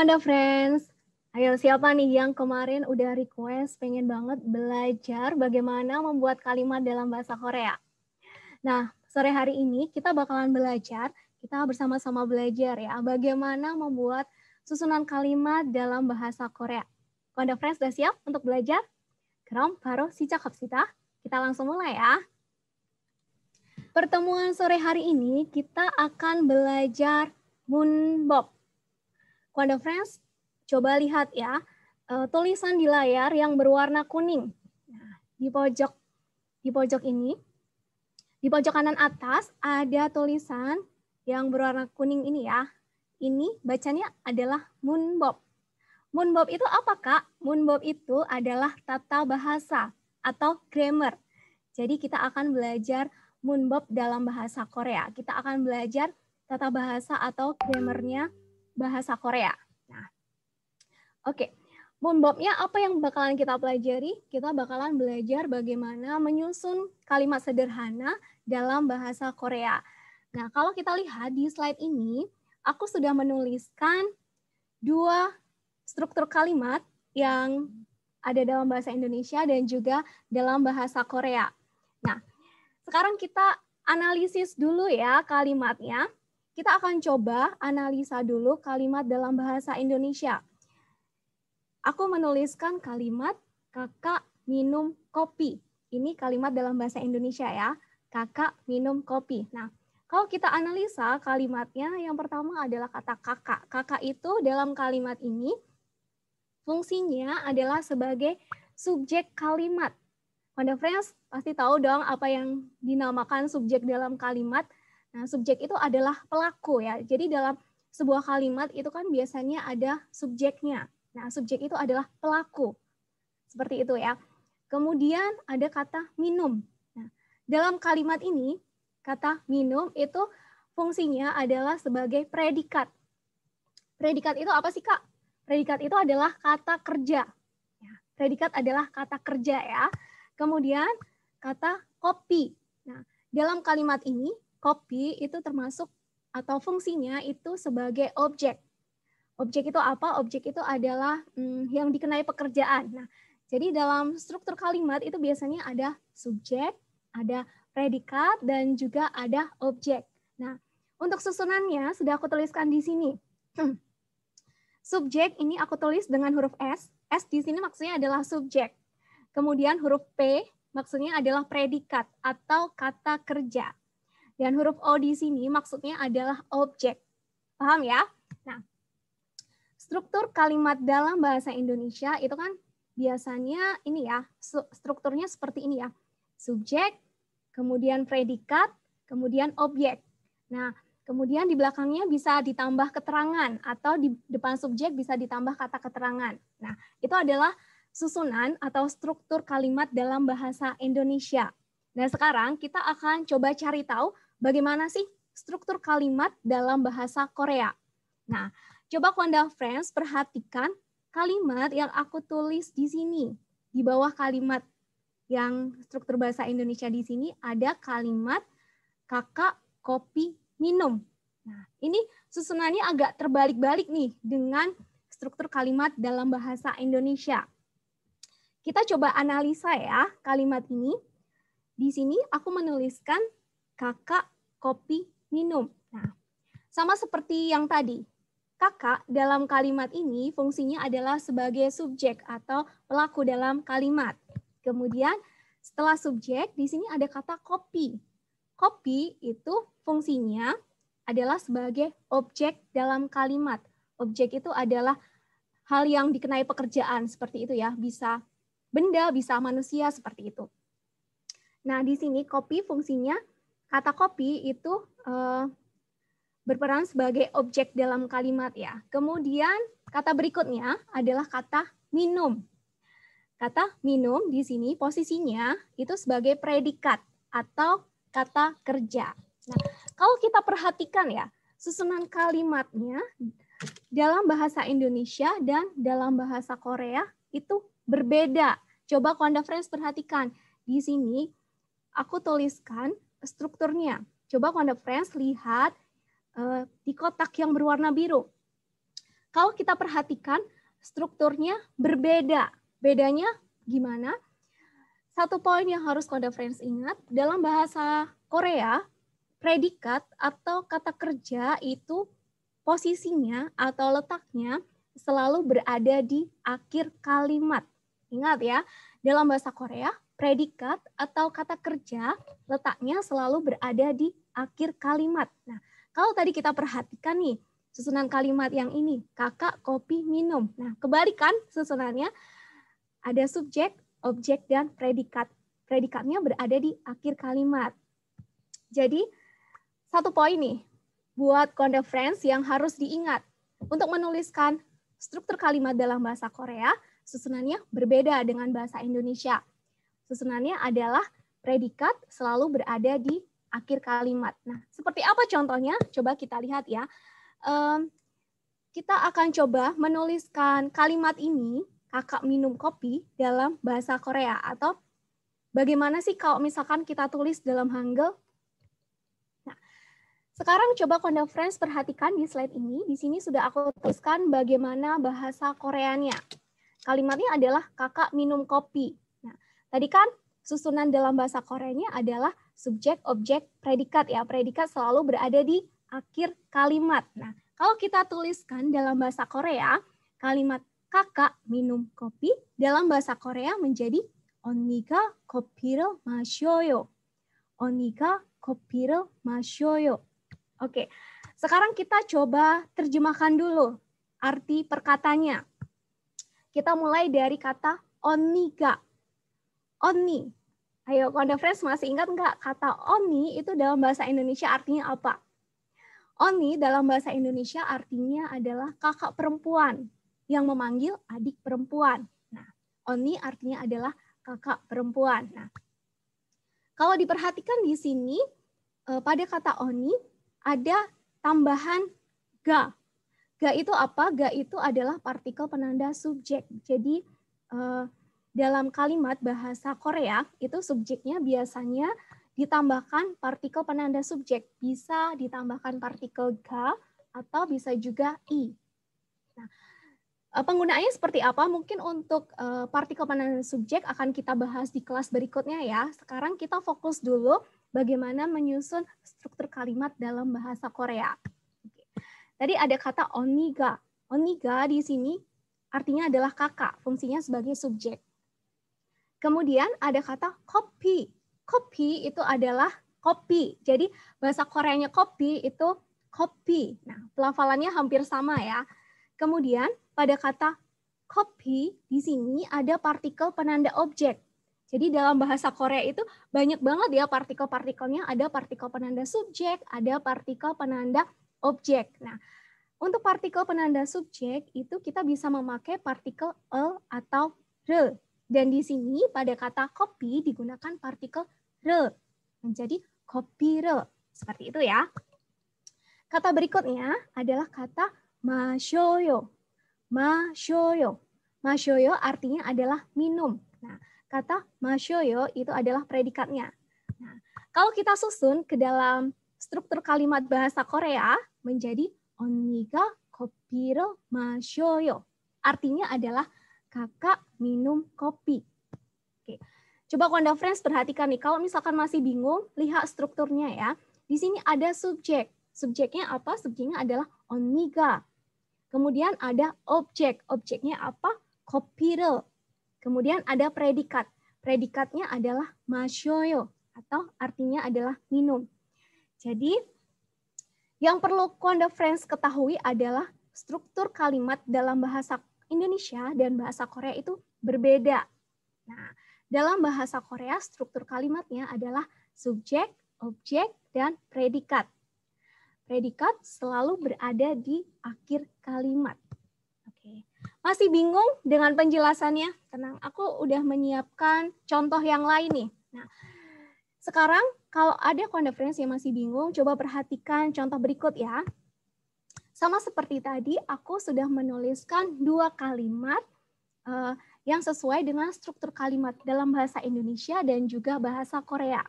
Wanda Friends. Ayo siapa nih yang kemarin udah request pengen banget belajar bagaimana membuat kalimat dalam bahasa Korea? Nah, sore hari ini kita bakalan belajar, kita bersama-sama belajar ya, bagaimana membuat susunan kalimat dalam bahasa Korea. Wanda Friends udah siap untuk belajar? Kram, paro, si cakap sita. Kita langsung mulai ya. Pertemuan sore hari ini kita akan belajar Munbob. Quantum Friends, coba lihat ya, eh, tulisan di layar yang berwarna kuning. Nah, di pojok di pojok ini, di pojok kanan atas ada tulisan yang berwarna kuning ini ya. Ini bacanya adalah moonbob. Moonbob itu apa, Kak? Moonbob itu adalah tata bahasa atau grammar. Jadi kita akan belajar moonbob dalam bahasa Korea. Kita akan belajar tata bahasa atau grammarnya bahasa Korea. Nah, oke. Okay. Moonbobnya apa yang bakalan kita pelajari? Kita bakalan belajar bagaimana menyusun kalimat sederhana dalam bahasa Korea. Nah, kalau kita lihat di slide ini, aku sudah menuliskan dua struktur kalimat yang ada dalam bahasa Indonesia dan juga dalam bahasa Korea. Nah, sekarang kita analisis dulu ya kalimatnya. Kita akan coba analisa dulu kalimat dalam bahasa Indonesia. Aku menuliskan kalimat kakak minum kopi. Ini kalimat dalam bahasa Indonesia ya. Kakak minum kopi. Nah, kalau kita analisa kalimatnya, yang pertama adalah kata kakak. Kakak itu dalam kalimat ini fungsinya adalah sebagai subjek kalimat. Pada friends pasti tahu dong apa yang dinamakan subjek dalam kalimat. Nah, subjek itu adalah pelaku ya. Jadi dalam sebuah kalimat itu kan biasanya ada subjeknya. Nah, subjek itu adalah pelaku. Seperti itu ya. Kemudian ada kata minum. Nah, dalam kalimat ini kata minum itu fungsinya adalah sebagai predikat. Predikat itu apa sih, Kak? Predikat itu adalah kata kerja. Ya, predikat adalah kata kerja ya. Kemudian kata kopi. Nah, dalam kalimat ini kopi itu termasuk atau fungsinya itu sebagai objek. Objek itu apa? Objek itu adalah hmm, yang dikenai pekerjaan. Nah, jadi dalam struktur kalimat itu biasanya ada subjek, ada predikat, dan juga ada objek. Nah, untuk susunannya sudah aku tuliskan di sini. subjek ini aku tulis dengan huruf S. S di sini maksudnya adalah subjek. Kemudian huruf P maksudnya adalah predikat atau kata kerja. Dan huruf O di sini maksudnya adalah objek. Paham ya? Nah, struktur kalimat dalam bahasa Indonesia itu kan biasanya ini ya, strukturnya seperti ini ya. Subjek, kemudian predikat, kemudian objek. Nah, kemudian di belakangnya bisa ditambah keterangan atau di depan subjek bisa ditambah kata keterangan. Nah, itu adalah susunan atau struktur kalimat dalam bahasa Indonesia. Nah, sekarang kita akan coba cari tahu bagaimana sih struktur kalimat dalam bahasa Korea. Nah, coba Kondal Friends perhatikan kalimat yang aku tulis di sini. Di bawah kalimat yang struktur bahasa Indonesia di sini ada kalimat kakak kopi minum. Nah, ini susunannya agak terbalik-balik nih dengan struktur kalimat dalam bahasa Indonesia. Kita coba analisa ya kalimat ini. Di sini aku menuliskan kakak kopi, minum. Nah, sama seperti yang tadi, kakak dalam kalimat ini fungsinya adalah sebagai subjek atau pelaku dalam kalimat. Kemudian setelah subjek, di sini ada kata kopi. Kopi itu fungsinya adalah sebagai objek dalam kalimat. Objek itu adalah hal yang dikenai pekerjaan seperti itu ya, bisa benda, bisa manusia seperti itu. Nah, di sini kopi fungsinya Kata kopi itu eh, berperan sebagai objek dalam kalimat ya. Kemudian kata berikutnya adalah kata minum. Kata minum di sini posisinya itu sebagai predikat atau kata kerja. Nah, kalau kita perhatikan ya, susunan kalimatnya dalam bahasa Indonesia dan dalam bahasa Korea itu berbeda. Coba Konda Friends perhatikan. Di sini aku tuliskan strukturnya. Coba Conduct Friends lihat eh, di kotak yang berwarna biru. Kalau kita perhatikan, strukturnya berbeda. Bedanya gimana? Satu poin yang harus Conduct Friends ingat, dalam bahasa Korea, predikat atau kata kerja itu posisinya atau letaknya selalu berada di akhir kalimat. Ingat ya, dalam bahasa Korea, predikat atau kata kerja letaknya selalu berada di akhir kalimat. Nah, kalau tadi kita perhatikan nih, susunan kalimat yang ini, kakak kopi minum. Nah, kebalikan susunannya ada subjek, objek dan predikat. Predikatnya berada di akhir kalimat. Jadi, satu poin nih buat konde friends yang harus diingat. Untuk menuliskan struktur kalimat dalam bahasa Korea, susunannya berbeda dengan bahasa Indonesia susunannya adalah predikat selalu berada di akhir kalimat. Nah, seperti apa contohnya? Coba kita lihat ya. Um, kita akan coba menuliskan kalimat ini, kakak minum kopi, dalam bahasa Korea. Atau bagaimana sih kalau misalkan kita tulis dalam Hangul? Nah, sekarang coba Konda Friends perhatikan di slide ini. Di sini sudah aku tuliskan bagaimana bahasa Koreanya. Kalimatnya adalah kakak minum kopi. Tadi kan susunan dalam bahasa Koreanya adalah subjek, objek, predikat ya. Predikat selalu berada di akhir kalimat. Nah, kalau kita tuliskan dalam bahasa Korea, kalimat kakak minum kopi dalam bahasa Korea menjadi Oniga kopiro masyoyo. Oniga kopiro masyoyo. Oke, sekarang kita coba terjemahkan dulu arti perkatanya. Kita mulai dari kata oniga. Oni. Ayo, Konde Friends masih ingat nggak kata Oni itu dalam bahasa Indonesia artinya apa? Oni dalam bahasa Indonesia artinya adalah kakak perempuan yang memanggil adik perempuan. Nah, Oni artinya adalah kakak perempuan. Nah, kalau diperhatikan di sini, eh, pada kata Oni ada tambahan ga. Ga itu apa? Ga itu adalah partikel penanda subjek. Jadi, eh, dalam kalimat bahasa Korea itu subjeknya biasanya ditambahkan partikel penanda subjek. Bisa ditambahkan partikel ga atau bisa juga i. Nah, eh, penggunaannya seperti apa? Mungkin untuk eh, partikel penanda subjek akan kita bahas di kelas berikutnya ya. Sekarang kita fokus dulu bagaimana menyusun struktur kalimat dalam bahasa Korea. Tadi ada kata oniga. Oniga di sini artinya adalah kakak, fungsinya sebagai subjek. Kemudian ada kata kopi. Kopi itu adalah kopi. Jadi bahasa Koreanya kopi itu kopi. Nah, pelafalannya hampir sama ya. Kemudian pada kata kopi di sini ada partikel penanda objek. Jadi dalam bahasa Korea itu banyak banget ya partikel-partikelnya. Ada partikel penanda subjek, ada partikel penanda objek. Nah, untuk partikel penanda subjek itu kita bisa memakai partikel el atau re. Dan di sini pada kata kopi digunakan partikel re menjadi kopi re. Seperti itu ya. Kata berikutnya adalah kata mashoyo. Mashoyo. Mashoyo artinya adalah minum. Nah, kata mashoyo itu adalah predikatnya. Nah, kalau kita susun ke dalam struktur kalimat bahasa Korea menjadi oniga kopiro mashoyo. Artinya adalah kakak minum kopi. Oke. Coba Konda Friends perhatikan nih, kalau misalkan masih bingung, lihat strukturnya ya. Di sini ada subjek. Subjeknya apa? Subjeknya adalah oniga. Kemudian ada objek. Objeknya apa? Kopiro. Kemudian ada predikat. Predikatnya adalah masyoyo atau artinya adalah minum. Jadi yang perlu Konda Friends ketahui adalah struktur kalimat dalam bahasa Indonesia dan bahasa Korea itu berbeda. Nah, dalam bahasa Korea struktur kalimatnya adalah subjek, objek, dan predikat. Predikat selalu berada di akhir kalimat. Oke. Masih bingung dengan penjelasannya? Tenang, aku udah menyiapkan contoh yang lain nih. Nah, sekarang kalau ada konferensi yang masih bingung, coba perhatikan contoh berikut ya. Sama seperti tadi, aku sudah menuliskan dua kalimat uh, yang sesuai dengan struktur kalimat dalam bahasa Indonesia dan juga bahasa Korea.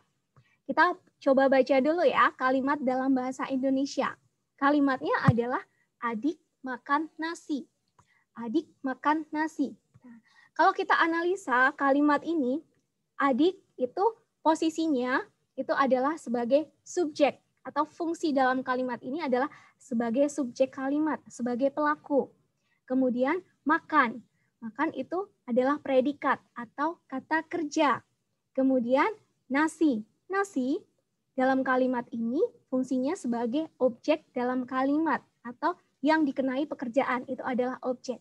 Kita coba baca dulu ya kalimat dalam bahasa Indonesia. Kalimatnya adalah adik makan nasi. Adik makan nasi. Nah, kalau kita analisa kalimat ini, adik itu posisinya itu adalah sebagai subjek atau fungsi dalam kalimat ini adalah sebagai subjek kalimat, sebagai pelaku. Kemudian makan. Makan itu adalah predikat atau kata kerja. Kemudian nasi. Nasi dalam kalimat ini fungsinya sebagai objek dalam kalimat atau yang dikenai pekerjaan itu adalah objek.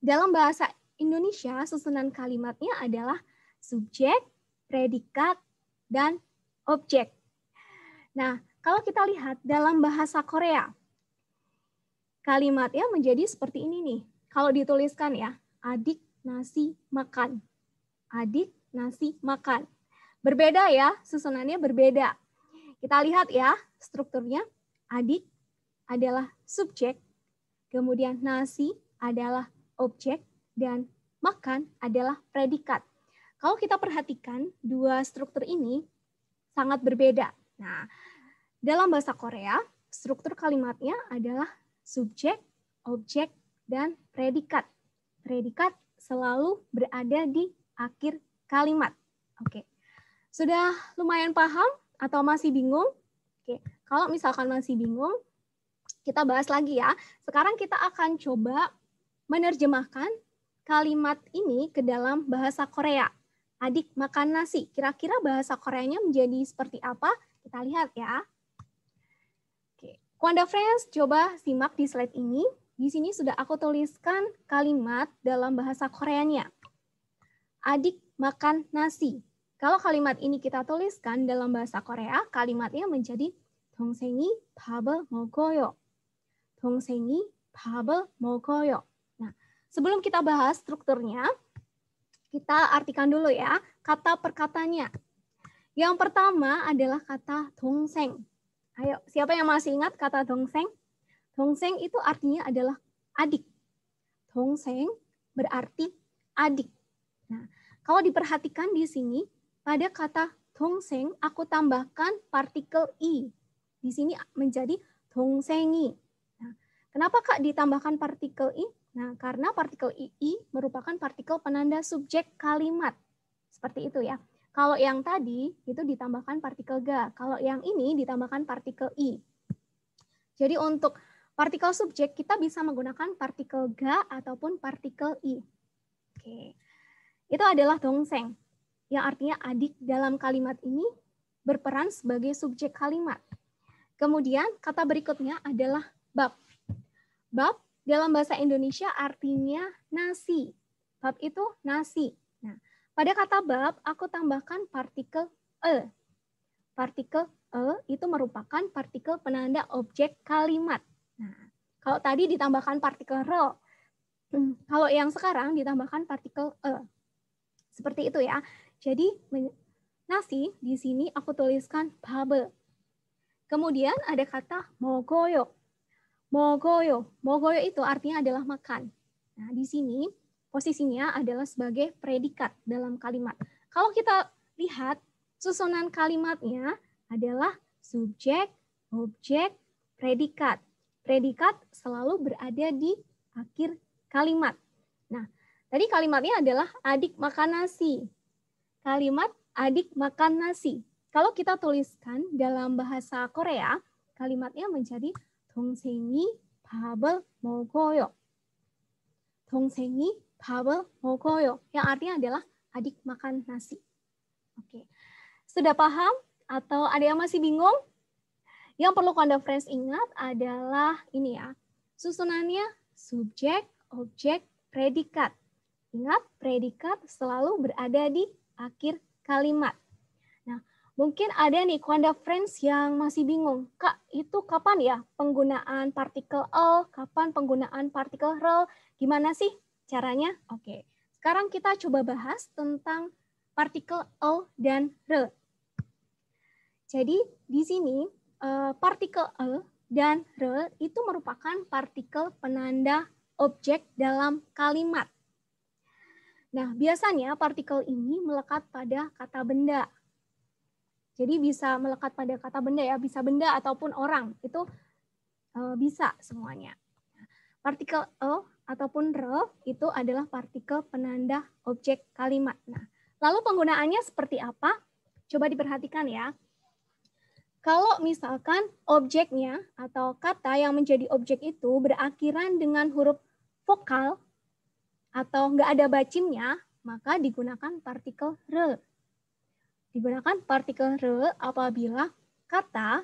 Dalam bahasa Indonesia, susunan kalimatnya adalah subjek, predikat, dan objek. Nah, kalau kita lihat dalam bahasa Korea, kalimatnya menjadi seperti ini nih. Kalau dituliskan ya, adik nasi makan. Adik nasi makan. Berbeda ya, susunannya berbeda. Kita lihat ya, strukturnya adik adalah subjek, kemudian nasi adalah objek, dan makan adalah predikat. Kalau kita perhatikan, dua struktur ini sangat berbeda. Nah, dalam bahasa Korea, struktur kalimatnya adalah subjek, objek, dan predikat. Predikat selalu berada di akhir kalimat. Oke. Sudah lumayan paham atau masih bingung? Oke. Kalau misalkan masih bingung, kita bahas lagi ya. Sekarang kita akan coba menerjemahkan kalimat ini ke dalam bahasa Korea. Adik makan nasi. Kira-kira bahasa Koreanya menjadi seperti apa? Kita lihat ya. Oke. Quanda Friends, coba simak di slide ini. Di sini sudah aku tuliskan kalimat dalam bahasa Koreanya. Adik makan nasi. Kalau kalimat ini kita tuliskan dalam bahasa Korea, kalimatnya menjadi 동생이 밥을 먹어요. 동생이 밥을 먹어요. Nah, sebelum kita bahas strukturnya, kita artikan dulu ya kata perkatanya. Yang pertama adalah kata Tongseng. Ayo, siapa yang masih ingat kata Tongseng? Tongseng itu artinya adalah adik. Tongseng berarti adik. Nah, kalau diperhatikan di sini, pada kata Tongseng, aku tambahkan partikel i. Di sini menjadi Tongsengi. Nah, kenapa Kak ditambahkan partikel i? Nah, karena partikel i, i merupakan partikel penanda subjek kalimat. Seperti itu ya. Kalau yang tadi itu ditambahkan partikel ga, kalau yang ini ditambahkan partikel i. Jadi untuk partikel subjek kita bisa menggunakan partikel ga ataupun partikel i. Oke. Itu adalah dongseng yang artinya adik dalam kalimat ini berperan sebagai subjek kalimat. Kemudian kata berikutnya adalah bab. Bab dalam bahasa Indonesia artinya nasi. Bab itu nasi. Pada kata bab, aku tambahkan partikel e. Partikel e itu merupakan partikel penanda objek kalimat. Nah, kalau tadi ditambahkan partikel re, hmm, kalau yang sekarang ditambahkan partikel e. Seperti itu ya. Jadi nasi di sini aku tuliskan babe. Kemudian ada kata mogoyo. Mogoyo. Mogoyo itu artinya adalah makan. Nah, di sini posisinya adalah sebagai predikat dalam kalimat. Kalau kita lihat susunan kalimatnya adalah subjek, objek, predikat. Predikat selalu berada di akhir kalimat. Nah, tadi kalimatnya adalah adik makan nasi. Kalimat adik makan nasi. Kalau kita tuliskan dalam bahasa Korea, kalimatnya menjadi 동생이 밥을 mogoyo. 동생이 Habel Mokoyo, yang artinya adalah adik makan nasi. Oke, sudah paham atau ada yang masih bingung? Yang perlu friends ingat adalah ini ya, susunannya subjek, objek, predikat. Ingat, predikat selalu berada di akhir kalimat. Nah, mungkin ada nih kuanda Friends yang masih bingung, Kak, itu kapan ya penggunaan partikel l? kapan penggunaan partikel rel, gimana sih Caranya? Oke. Okay. Sekarang kita coba bahas tentang partikel o dan R. Jadi di sini eh, partikel o dan R itu merupakan partikel penanda objek dalam kalimat. Nah, biasanya partikel ini melekat pada kata benda. Jadi bisa melekat pada kata benda ya, bisa benda ataupun orang, itu eh, bisa semuanya. Partikel o ataupun re itu adalah partikel penanda objek kalimat. Nah, lalu penggunaannya seperti apa? Coba diperhatikan ya. Kalau misalkan objeknya atau kata yang menjadi objek itu berakhiran dengan huruf vokal atau nggak ada bacimnya, maka digunakan partikel re. Digunakan partikel re apabila kata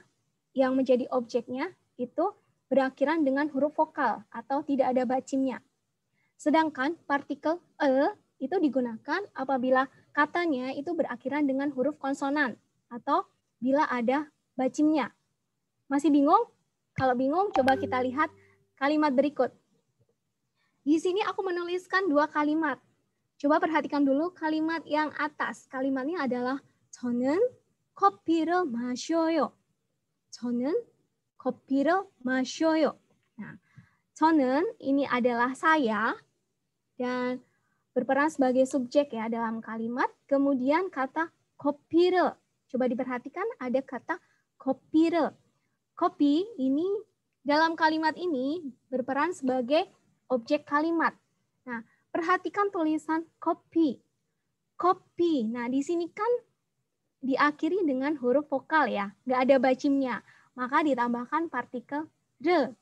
yang menjadi objeknya itu berakhiran dengan huruf vokal atau tidak ada bacimnya. Sedangkan partikel e itu digunakan apabila katanya itu berakhiran dengan huruf konsonan atau bila ada bacimnya. Masih bingung? Kalau bingung, coba kita lihat kalimat berikut. Di sini aku menuliskan dua kalimat. Coba perhatikan dulu kalimat yang atas. Kalimatnya adalah 저는 커피를 마셔요. 저는 Kopiro Masyoyo. Nah, Chonen ini adalah saya dan berperan sebagai subjek ya dalam kalimat. Kemudian kata kopiro. Coba diperhatikan ada kata kopiro. Kopi ini dalam kalimat ini berperan sebagai objek kalimat. Nah, perhatikan tulisan kopi. Kopi. Nah, di sini kan diakhiri dengan huruf vokal ya. Nggak ada bacimnya maka ditambahkan partikel re.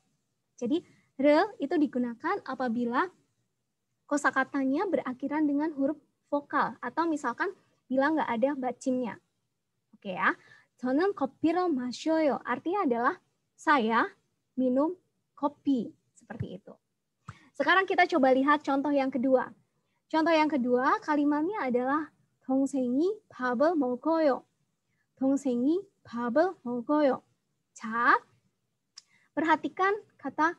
Jadi re itu digunakan apabila kosakatanya berakhiran dengan huruf vokal atau misalkan bila nggak ada bacimnya. Oke ya. Sonen kopiro masyoyo artinya adalah saya minum kopi seperti itu. Sekarang kita coba lihat contoh yang kedua. Contoh yang kedua kalimatnya adalah tongsengi babel mokoyo. Tongsengi babel mokoyo. 자, perhatikan kata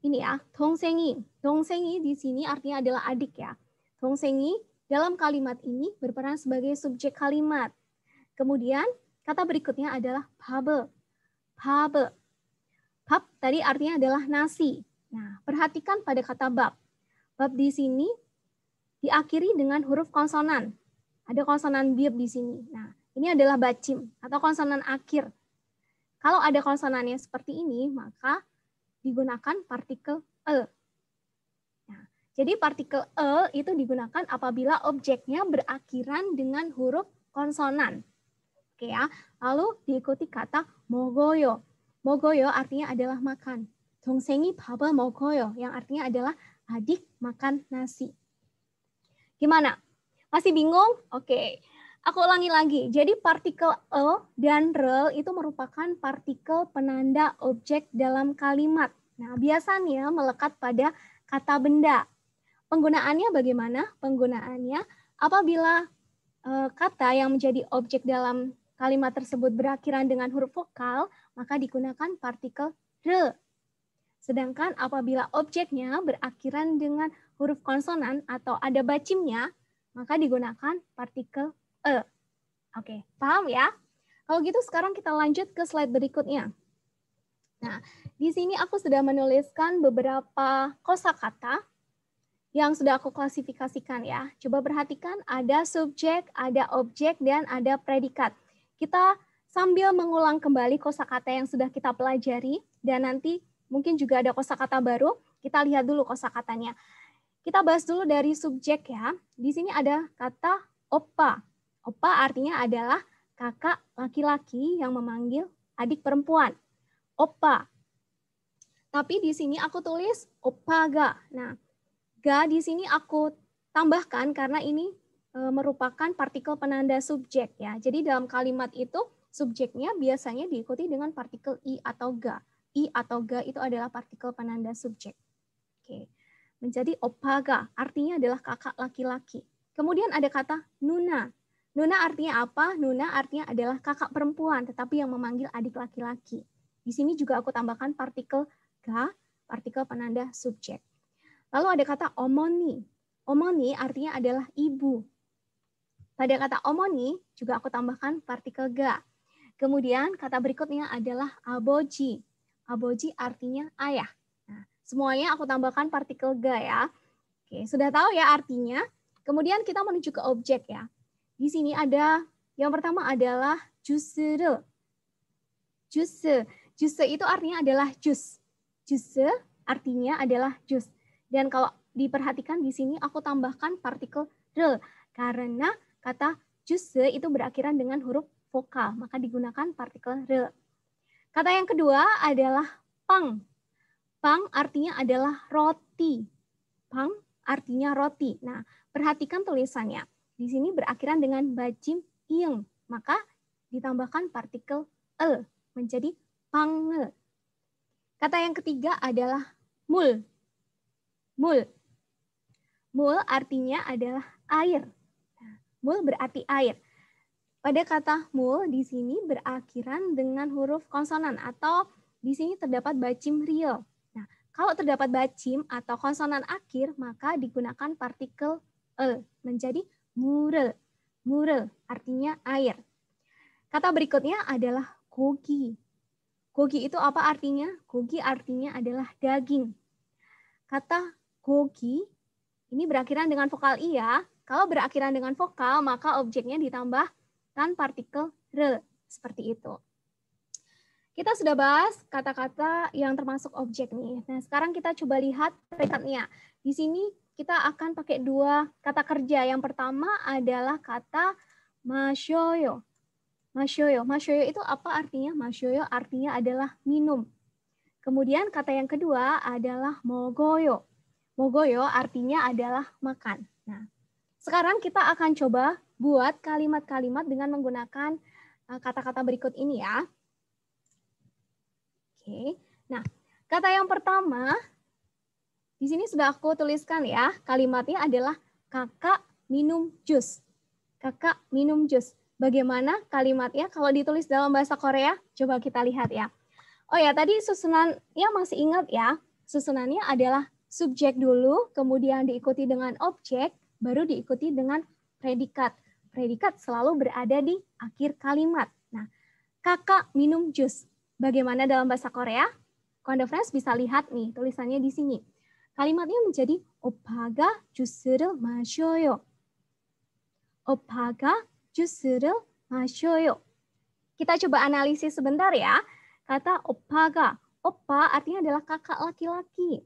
ini ya, dongsengi. Dongsengi di sini artinya adalah adik ya. Dongsengi dalam kalimat ini berperan sebagai subjek kalimat. Kemudian kata berikutnya adalah babe. Babe. Bab tadi artinya adalah nasi. Nah, perhatikan pada kata bab. Bab di sini diakhiri dengan huruf konsonan. Ada konsonan bieb di sini. Nah, ini adalah bacim atau konsonan akhir kalau ada konsonannya seperti ini, maka digunakan partikel e. Nah, jadi partikel e itu digunakan apabila objeknya berakhiran dengan huruf konsonan. Oke ya. Lalu diikuti kata mogoyo. Mogoyo artinya adalah makan. Dongsengi baba mogoyo yang artinya adalah adik makan nasi. Gimana? Masih bingung? Oke. Aku ulangi lagi. Jadi partikel e dan rel itu merupakan partikel penanda objek dalam kalimat. Nah, biasanya melekat pada kata benda. Penggunaannya bagaimana? Penggunaannya apabila e, kata yang menjadi objek dalam kalimat tersebut berakhiran dengan huruf vokal, maka digunakan partikel re. Sedangkan apabila objeknya berakhiran dengan huruf konsonan atau ada bacimnya, maka digunakan partikel e. Oke, paham ya? Kalau gitu sekarang kita lanjut ke slide berikutnya. Nah, di sini aku sudah menuliskan beberapa kosakata yang sudah aku klasifikasikan ya. Coba perhatikan ada subjek, ada objek, dan ada predikat. Kita sambil mengulang kembali kosakata yang sudah kita pelajari dan nanti mungkin juga ada kosakata baru. Kita lihat dulu kosakatanya. Kita bahas dulu dari subjek ya. Di sini ada kata opa. Opa artinya adalah kakak laki-laki yang memanggil adik perempuan. Opa. Tapi di sini aku tulis opa ga. Nah, ga di sini aku tambahkan karena ini e, merupakan partikel penanda subjek ya. Jadi dalam kalimat itu subjeknya biasanya diikuti dengan partikel i atau ga. I atau ga itu adalah partikel penanda subjek. Oke. Menjadi opa ga artinya adalah kakak laki-laki. Kemudian ada kata nuna. Nuna artinya apa? Nuna artinya adalah kakak perempuan, tetapi yang memanggil adik laki-laki. Di sini juga aku tambahkan partikel ga, partikel penanda subjek. Lalu ada kata omoni. Omoni artinya adalah ibu. Pada kata omoni juga aku tambahkan partikel ga. Kemudian kata berikutnya adalah aboji. Aboji artinya ayah. Nah, semuanya aku tambahkan partikel ga ya. Oke, sudah tahu ya artinya. Kemudian kita menuju ke objek ya. Di sini ada yang pertama adalah jusru. Juse. Juse itu artinya adalah jus. Juse artinya adalah jus. Dan kalau diperhatikan di sini aku tambahkan partikel re karena kata juse itu berakhiran dengan huruf vokal, maka digunakan partikel re. Kata yang kedua adalah pang. Pang artinya adalah roti. Pang artinya roti. Nah, perhatikan tulisannya. Di sini berakhiran dengan bajim ieng, maka ditambahkan partikel e menjadi pange. Kata yang ketiga adalah mul. Mul. Mul artinya adalah air. Mul berarti air. Pada kata mul di sini berakhiran dengan huruf konsonan atau di sini terdapat bacim real Nah, kalau terdapat bacim atau konsonan akhir, maka digunakan partikel e menjadi murel. Murel artinya air. Kata berikutnya adalah kogi. Kogi itu apa artinya? Kogi artinya adalah daging. Kata kogi ini berakhiran dengan vokal i ya. Kalau berakhiran dengan vokal, maka objeknya ditambahkan partikel re seperti itu. Kita sudah bahas kata-kata yang termasuk objek nih. Nah, sekarang kita coba lihat predikatnya. Di sini kita akan pakai dua kata kerja. Yang pertama adalah kata masyoyo. Masyoyo. Masyoyo itu apa artinya? Masyoyo artinya adalah minum. Kemudian kata yang kedua adalah mogoyo. Mogoyo artinya adalah makan. Nah, sekarang kita akan coba buat kalimat-kalimat dengan menggunakan eh, kata-kata berikut ini ya. Oke. Nah, kata yang pertama di sini sudah aku tuliskan ya, kalimatnya adalah kakak minum jus. Kakak minum jus. Bagaimana kalimatnya kalau ditulis dalam bahasa Korea? Coba kita lihat ya. Oh ya, tadi susunannya masih ingat ya. Susunannya adalah subjek dulu, kemudian diikuti dengan objek, baru diikuti dengan predikat. Predikat selalu berada di akhir kalimat. Nah, kakak minum jus. Bagaimana dalam bahasa Korea? Kondo bisa lihat nih tulisannya di sini Kalimatnya menjadi opaga jusril masyoyo. Opaga jusril masyoyo. Kita coba analisis sebentar ya. Kata opaga. Opa artinya adalah kakak laki-laki.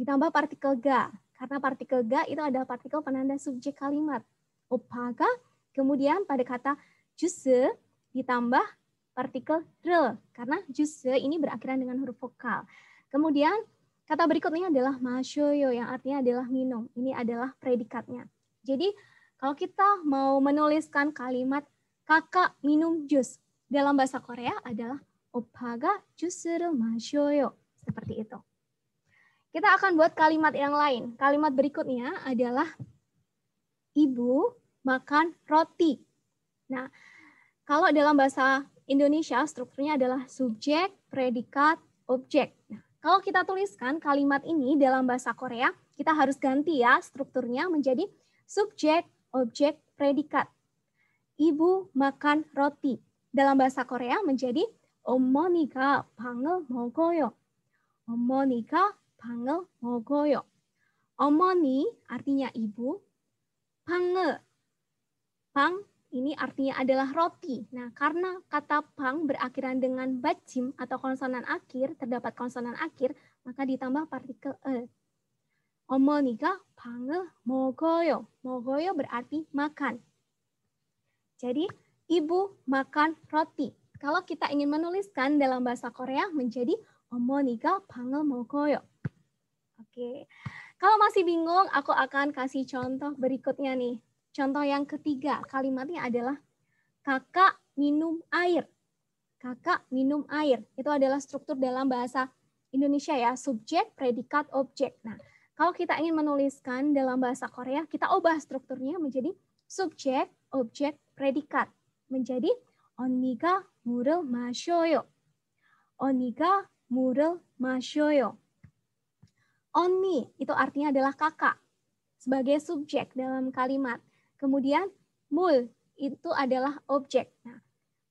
Ditambah partikel ga. Karena partikel ga itu adalah partikel penanda subjek kalimat. Opaga. Kemudian pada kata juse ditambah partikel re. Karena juse ini berakhiran dengan huruf vokal. Kemudian Kata berikutnya adalah masyoyo yang artinya adalah minum. Ini adalah predikatnya. Jadi kalau kita mau menuliskan kalimat kakak minum jus dalam bahasa Korea adalah opaga jusuru masyoyo. Seperti itu. Kita akan buat kalimat yang lain. Kalimat berikutnya adalah ibu makan roti. Nah, kalau dalam bahasa Indonesia strukturnya adalah subjek, predikat, objek. Nah, kalau kita tuliskan kalimat ini dalam bahasa Korea, kita harus ganti ya strukturnya menjadi subjek, objek, predikat. Ibu makan roti. Dalam bahasa Korea menjadi 어머니가 방을 먹어요. 어머니가 방을 먹어요. 어머니 artinya ibu, 방을, pang ini artinya adalah roti. Nah, karena kata pang berakhiran dengan bacim atau konsonan akhir, terdapat konsonan akhir, maka ditambah partikel e. Omonika pange mogoyo. Mogoyo berarti makan. Jadi, ibu makan roti. Kalau kita ingin menuliskan dalam bahasa Korea menjadi omonika pange mogoyo. Oke. Kalau masih bingung, aku akan kasih contoh berikutnya nih. Contoh yang ketiga, kalimatnya adalah kakak minum air. Kakak minum air. Itu adalah struktur dalam bahasa Indonesia ya, subjek, predikat, objek. Nah, kalau kita ingin menuliskan dalam bahasa Korea, kita ubah strukturnya menjadi subjek, objek, predikat. Menjadi oniga murul masyoyo. Oniga murul masyoyo. Oni itu artinya adalah kakak sebagai subjek dalam kalimat. Kemudian mul itu adalah objek. Nah,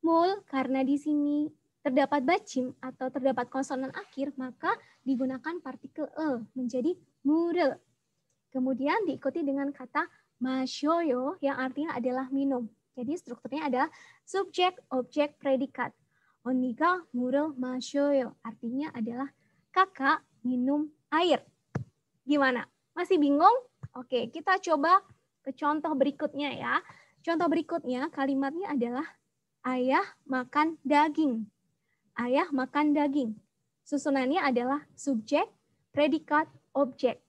mul karena di sini terdapat bacim atau terdapat konsonan akhir, maka digunakan partikel e menjadi murel. Kemudian diikuti dengan kata masyoyo yang artinya adalah minum. Jadi strukturnya adalah subjek, objek, predikat. Onika murel masyoyo artinya adalah kakak minum air. Gimana? Masih bingung? Oke, kita coba ke contoh berikutnya ya. Contoh berikutnya kalimatnya adalah ayah makan daging. Ayah makan daging. Susunannya adalah subjek, predikat, objek.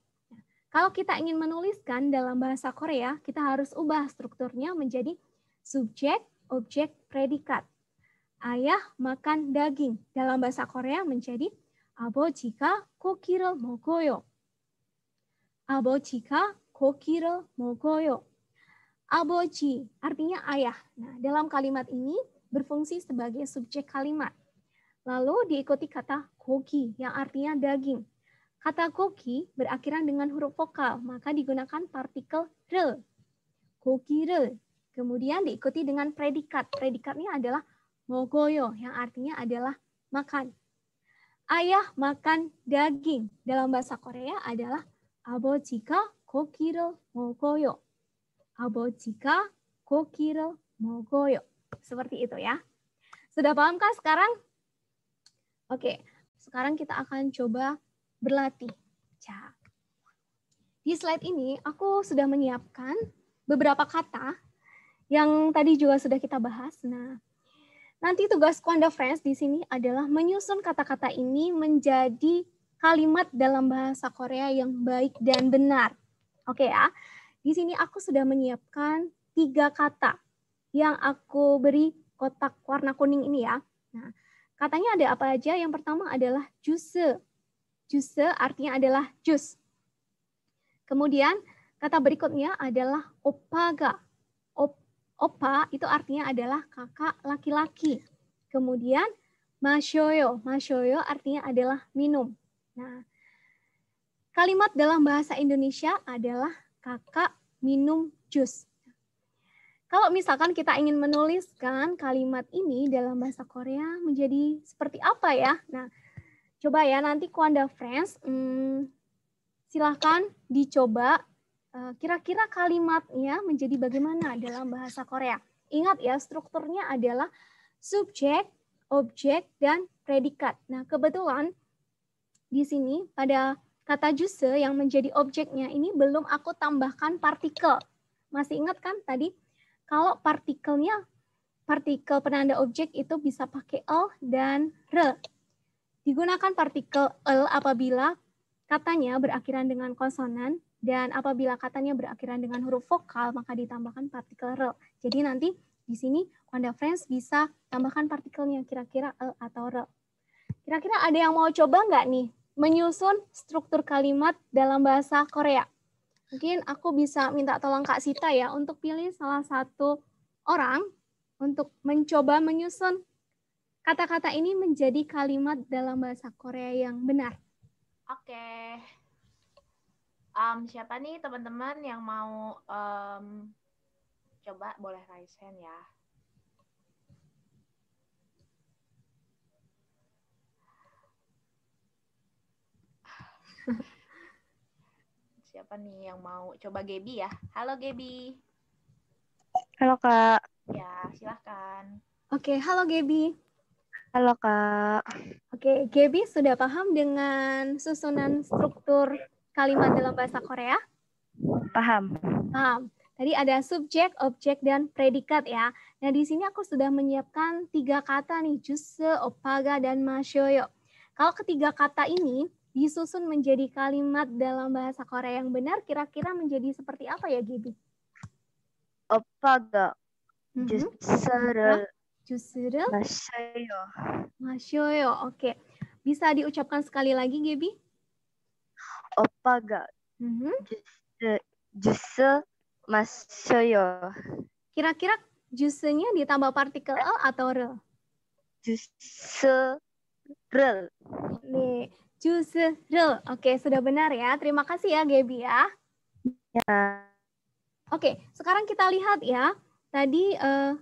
Kalau kita ingin menuliskan dalam bahasa Korea, kita harus ubah strukturnya menjadi subjek, objek, predikat. Ayah makan daging dalam bahasa Korea menjadi 아버지가 mogoyo. Abo 아버지가 kokiro mokoyo. Aboji artinya ayah. Nah, dalam kalimat ini berfungsi sebagai subjek kalimat. Lalu diikuti kata koki yang artinya daging. Kata koki berakhiran dengan huruf vokal, maka digunakan partikel re. Koki re. Kemudian diikuti dengan predikat. Predikatnya adalah mogoyo yang artinya adalah makan. Ayah makan daging. Dalam bahasa Korea adalah abojika kokiro mogoyo. Abo jika kokiro mogoyo. Seperti itu ya. Sudah pahamkah sekarang? Oke, sekarang kita akan coba berlatih. Ja. Di slide ini aku sudah menyiapkan beberapa kata yang tadi juga sudah kita bahas. Nah, nanti tugas Kwanda Friends di sini adalah menyusun kata-kata ini menjadi kalimat dalam bahasa Korea yang baik dan benar. Oke ya. Di sini aku sudah menyiapkan tiga kata yang aku beri kotak warna kuning ini ya. Nah, katanya ada apa aja? Yang pertama adalah juse. Juse artinya adalah jus. Kemudian kata berikutnya adalah opaga. Op, opa itu artinya adalah kakak laki-laki. Kemudian masyoyo. Masyoyo artinya adalah minum. Nah, Kalimat dalam bahasa Indonesia adalah kakak minum jus. Kalau misalkan kita ingin menuliskan kalimat ini dalam bahasa Korea menjadi seperti apa ya? Nah, coba ya nanti Quanda Friends, hmm, silahkan dicoba eh, kira-kira kalimatnya menjadi bagaimana dalam bahasa Korea. Ingat ya, strukturnya adalah subjek, objek, dan predikat. Nah, kebetulan di sini pada Kata juse yang menjadi objeknya ini belum aku tambahkan partikel. Masih ingat kan tadi? Kalau partikelnya, partikel penanda objek itu bisa pakai o dan re. Digunakan partikel L apabila katanya berakhiran dengan konsonan dan apabila katanya berakhiran dengan huruf vokal maka ditambahkan partikel re. Jadi nanti di sini Wanda Friends bisa tambahkan partikelnya kira-kira L atau re. Kira-kira ada yang mau coba nggak nih menyusun struktur kalimat dalam bahasa Korea. Mungkin aku bisa minta tolong Kak Sita ya untuk pilih salah satu orang untuk mencoba menyusun kata-kata ini menjadi kalimat dalam bahasa Korea yang benar. Oke. Okay. Um, siapa nih teman-teman yang mau um, coba boleh raise hand ya? Siapa nih yang mau? Coba Gebi ya. Halo Gebi. Halo Kak. Ya, silahkan. Oke, halo Gebi. Halo Kak. Oke, Gebi sudah paham dengan susunan struktur kalimat dalam bahasa Korea? Paham. Paham. Tadi ada subjek, objek, dan predikat ya. Nah, di sini aku sudah menyiapkan tiga kata nih, juse, opaga, dan masyoyo. Kalau ketiga kata ini disusun menjadi kalimat dalam bahasa Korea yang benar, kira-kira menjadi seperti apa ya, Gibi? Apa justru justru masyoyo. oke. Bisa diucapkan sekali lagi, Gibi? Apa justru mm-hmm. justru masyoyo. Kira-kira jusenya ditambah partikel l atau r? Justru rel. Nih, Jusril. Oke, sudah benar ya. Terima kasih ya, Gaby ya. Ya. Oke, sekarang kita lihat ya. Tadi eh,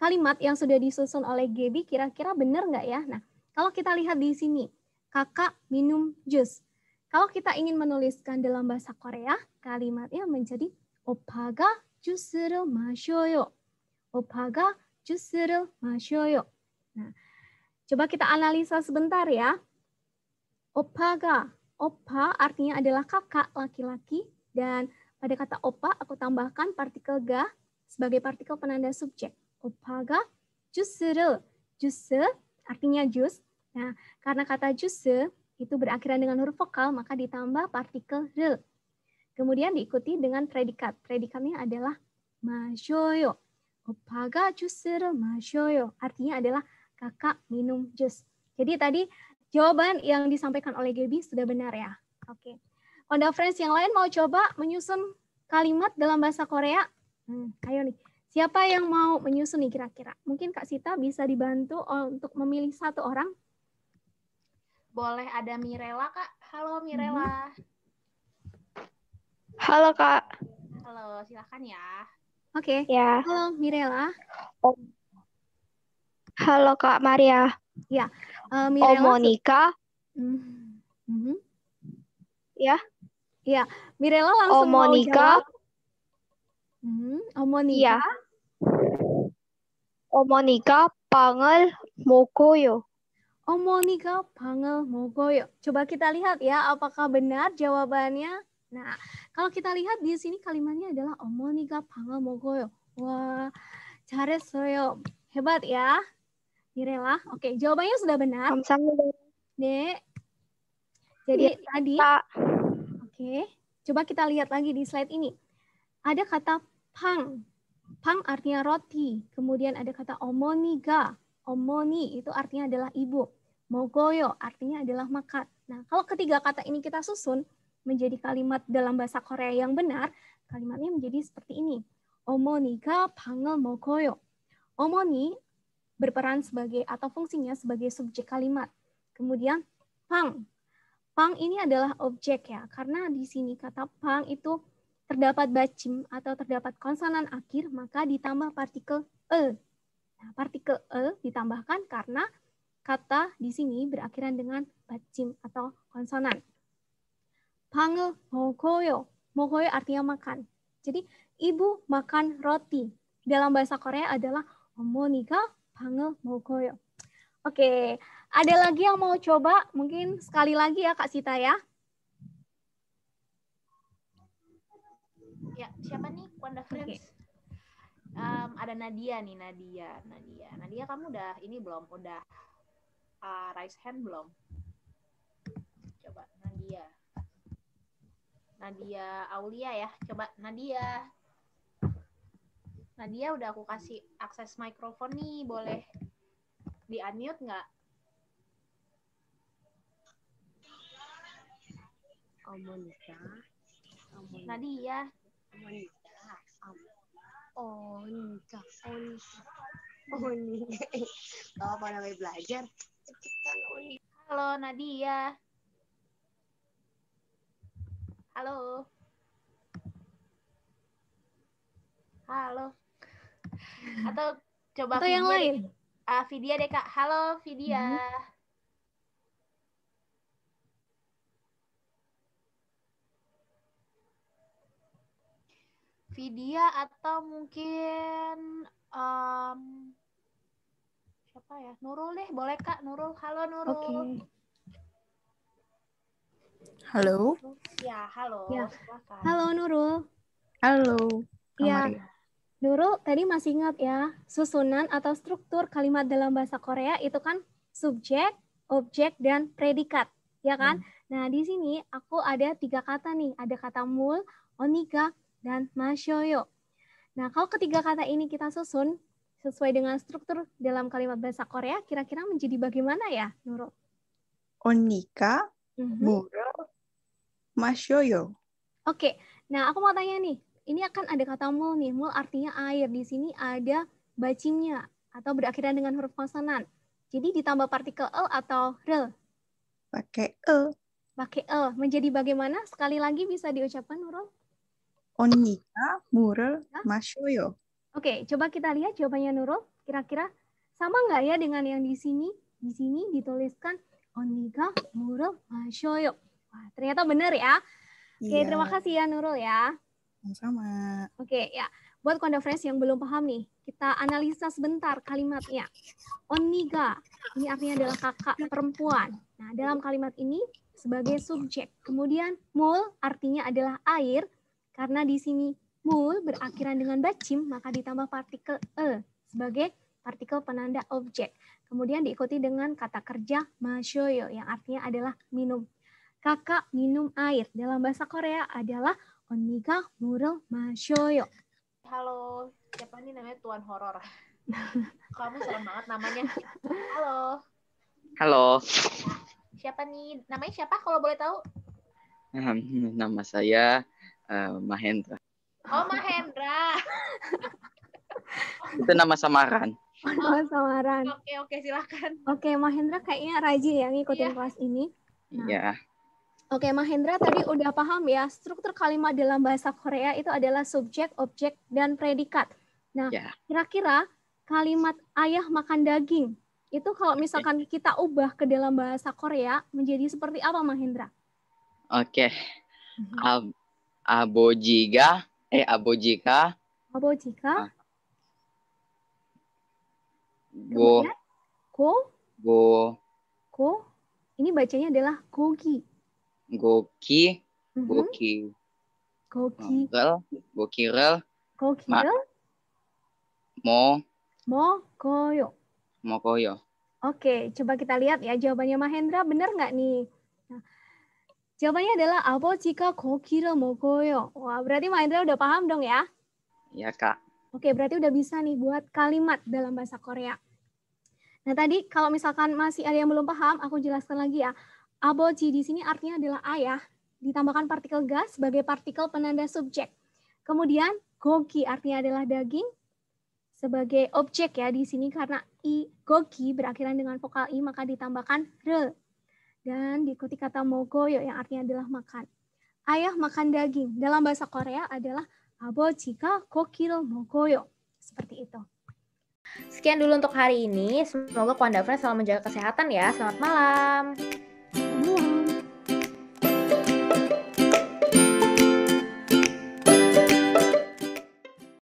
kalimat yang sudah disusun oleh Gaby kira-kira benar nggak ya? Nah, kalau kita lihat di sini, kakak minum jus. Kalau kita ingin menuliskan dalam bahasa Korea, kalimatnya menjadi opaga jusril masyoyo. Opaga jusril masyoyo. Nah, coba kita analisa sebentar ya. Opaga. Opa artinya adalah kakak laki-laki dan pada kata opa aku tambahkan partikel ga sebagai partikel penanda subjek. Opaga jusru. Juse artinya jus. Nah, karena kata juse itu berakhiran dengan huruf vokal maka ditambah partikel re. Kemudian diikuti dengan predikat. Predikatnya adalah masyoyo. Opaga jusru masyoyo artinya adalah kakak minum jus. Jadi tadi Jawaban yang disampaikan oleh Gaby sudah benar ya. Oke. Okay. Onda Friends yang lain mau coba menyusun kalimat dalam bahasa Korea? Hmm, ayo nih. Siapa yang mau menyusun nih kira-kira? Mungkin Kak Sita bisa dibantu untuk memilih satu orang? Boleh ada Mirela, Kak. Halo Mirela. Mhm. Halo Kak. Halo, silakan ya. Oke. Okay. Ya. Halo Mirela. Halo Kak Maria. Ya, uh, eh, Mirella, Oh Monica. Mm -hmm. Ya. Ya, Mirella oh, langsung oh, Monica. mau jawab. Hmm, oh Monica. Ya. Oh Monica Pangel Mokoyo. Oh Monica Pangel Mokoyo. Coba kita lihat ya apakah benar jawabannya. Nah, kalau kita lihat di sini kalimatnya adalah Oh Monica Pangel Mokoyo. Wah, cari Soyo. Hebat ya. Mirela. Oke, jawabannya sudah benar. Kamsahamnida. Dek. Jadi ya, tadi Pak. Oke, coba kita lihat lagi di slide ini. Ada kata pang. Pang artinya roti. Kemudian ada kata omoniga. Omoni itu artinya adalah ibu. Mogoyo artinya adalah makan. Nah, kalau ketiga kata ini kita susun menjadi kalimat dalam bahasa Korea yang benar, kalimatnya menjadi seperti ini. ga pangel mogoyo. Omoni berperan sebagai atau fungsinya sebagai subjek kalimat. Kemudian pang. Pang ini adalah objek ya, karena di sini kata pang itu terdapat bacim atau terdapat konsonan akhir, maka ditambah partikel e. Nah, partikel e ditambahkan karena kata di sini berakhiran dengan bacim atau konsonan. Pangel mokoyo. Mokoyo artinya makan. Jadi, ibu makan roti. Dalam bahasa Korea adalah omonika Pangel Mogoyo. Oke, ada lagi yang mau coba? Mungkin sekali lagi ya Kak Sita ya. Ya, siapa nih Wanda Friends? Okay. Um, ada Nadia nih, Nadia, Nadia. Nadia kamu udah ini belum udah uh, raise hand belum? Coba Nadia. Nadia Aulia ya, coba Nadia. Nadia ya udah aku kasih akses mikrofon nih, boleh di unmute nggak? Oh, Monica. Nadia. Ya. Monica. Oh, Monica. Oh, Monica. Oh, apa namanya belajar? Halo, Nadia. Ya. Halo. Halo. Atau coba Atau yang lain? Uh, Vidya deh Kak. Halo Vidya. Hmm. Vidya atau mungkin um, siapa ya Nurul deh boleh kak Nurul halo Nurul okay. halo ya halo ya. halo Nurul halo ya Nurul tadi masih ingat ya, susunan atau struktur kalimat dalam bahasa Korea itu kan subjek, objek, dan predikat, ya kan? Hmm. Nah, di sini aku ada tiga kata nih. Ada kata mul, onika dan masyoyo. Nah, kalau ketiga kata ini kita susun sesuai dengan struktur dalam kalimat bahasa Korea, kira-kira menjadi bagaimana ya, Nurul? Onika, mm mul, masyoyo. Oke, nah aku mau tanya nih, ini akan ada kata mul nih. Mul artinya air. Di sini ada bacimnya atau berakhiran dengan huruf konsonan. Jadi ditambah partikel l e atau rel. Pakai l. E. Pakai l. E. Menjadi bagaimana? Sekali lagi bisa diucapkan Nurul? Onika Murul ya. Masyoyo. Oke, coba kita lihat jawabannya Nurul. Kira-kira sama nggak ya dengan yang di sini? Di sini dituliskan Onika Murul Masyoyo. Wah, ternyata benar ya. Oke, iya. terima kasih ya Nurul ya. Sama-sama. Oke, okay, ya. Buat Konda Friends yang belum paham nih, kita analisa sebentar kalimatnya. Oniga, ini artinya adalah kakak perempuan. Nah, dalam kalimat ini sebagai subjek. Kemudian mul artinya adalah air, karena di sini mul berakhiran dengan bacim, maka ditambah partikel e sebagai partikel penanda objek. Kemudian diikuti dengan kata kerja masyoyo yang artinya adalah minum. Kakak minum air dalam bahasa Korea adalah Onika Murel Masyoyo. Halo, siapa nih namanya Tuan Horor? Kamu serem banget namanya. Halo. Halo. Siapa nih? Namanya siapa kalau boleh tahu? Nama saya uh, Mahendra. Oh, Mahendra. Itu nama samaran. Oh, nama samaran. Oke, oke, silakan. Oke, Mahendra kayaknya rajin ya ngikutin iya. kelas ini. Nah, iya. Oke, Mahendra tadi udah paham ya, struktur kalimat dalam bahasa Korea itu adalah subjek, objek, dan predikat. Nah, ya. kira-kira yeah. kalimat ayah makan daging itu kalau misalkan okay. kita ubah ke dalam bahasa Korea menjadi seperti apa, Mahendra? Oke. Okay. Mhm. Ab abojiga, eh abojika. Abojika. Ah. Go. Go. Go. Go. Ini bacanya adalah gogi. Goki, mm -hmm. Goki, Gokirel, Gokirel, Gokirel, Mo, Mo Koyo, Mo Koyo. Oke, coba kita lihat ya jawabannya Mahendra benar nggak nih? Nah, jawabannya adalah apa jika Gokirel Mo Koyo. Wah, berarti Mahendra udah paham dong ya? Iya kak. Oke, berarti udah bisa nih buat kalimat dalam bahasa Korea. Nah tadi kalau misalkan masih ada yang belum paham, aku jelaskan lagi ya. Aboji di sini artinya adalah ayah, ditambahkan partikel gas sebagai partikel penanda subjek. Kemudian gogi artinya adalah daging sebagai objek ya di sini karena i gogi berakhiran dengan vokal i maka ditambahkan re dan diikuti kata mogoyo yang artinya adalah makan. Ayah makan daging dalam bahasa Korea adalah aboji ga kokil mogoyo seperti itu. Sekian dulu untuk hari ini. Semoga Kwanda Friends selalu menjaga kesehatan ya. Selamat malam.